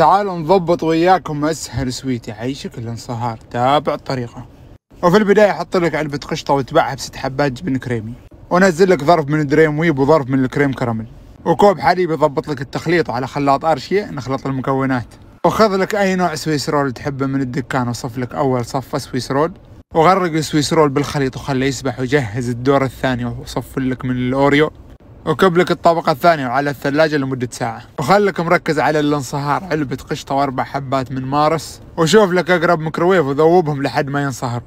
تعالوا نضبط وياكم أسهل سويت يعيشك الانصهار تابع الطريقة وفي البداية حط لك علبة قشطة واتبعها بست حبات جبن كريمي ونزل لك ظرف من دريم ويب وظرف من الكريم كراميل وكوب حليب يضبط لك التخليط على خلاط أرشية نخلط المكونات وخذ لك أي نوع سويس رول تحبه من الدكان وصف لك أول صفة سويس رول وغرق السويس رول بالخليط وخليه يسبح وجهز الدور الثاني وصف لك من الأوريو وكب لك الطبقة الثانية وعلى الثلاجة لمدة ساعة وخلك مركز على الانصهار علبة قشطة واربع حبات من مارس وشوف لك اقرب ميكروويف وذوبهم لحد ما ينصهر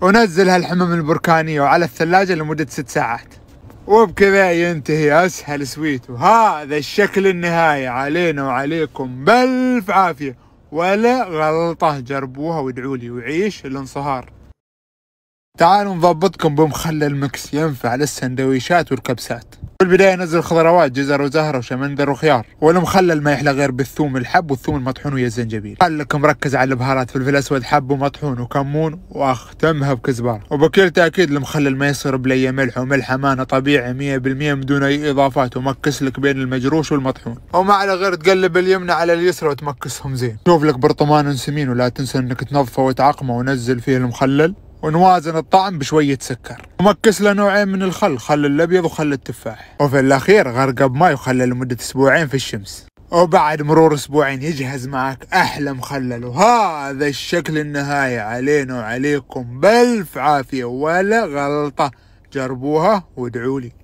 ونزل هالحمم البركانية وعلى الثلاجة لمدة ست ساعات وبكذا ينتهي اسهل سويت وهذا الشكل النهائي علينا وعليكم بالف عافية ولا غلطة جربوها وادعوا لي وعيش الانصهار تعالوا نضبطكم بمخلل مكس ينفع للسندويشات والكبسات في البداية نزل خضروات جزر وزهرة وشمندر وخيار والمخلل ما يحلى غير بالثوم الحب والثوم المطحون ويا الزنجبيل خلكم ركز على البهارات فلفل أسود حب ومطحون وكمون وأختمها بكزبرة وبكل تأكيد المخلل ما يصير بلي ملح وملح أمانة طبيعي 100% من دون أي إضافات ومكس لك بين المجروش والمطحون وما على غير تقلب اليمنى على اليسرى وتمكسهم زين شوف لك برطمان سمين ولا تنسى إنك تنظفه وتعقمه ونزل فيه المخلل ونوازن الطعم بشوية سكر ومكس له نوعين من الخل خل الأبيض وخل التفاح وفي الأخير غرقه بماء وخله لمدة أسبوعين في الشمس وبعد مرور أسبوعين يجهز معك أحلى مخلل وهذا الشكل النهائي علينا وعليكم بألف عافية ولا غلطة جربوها وادعوا لي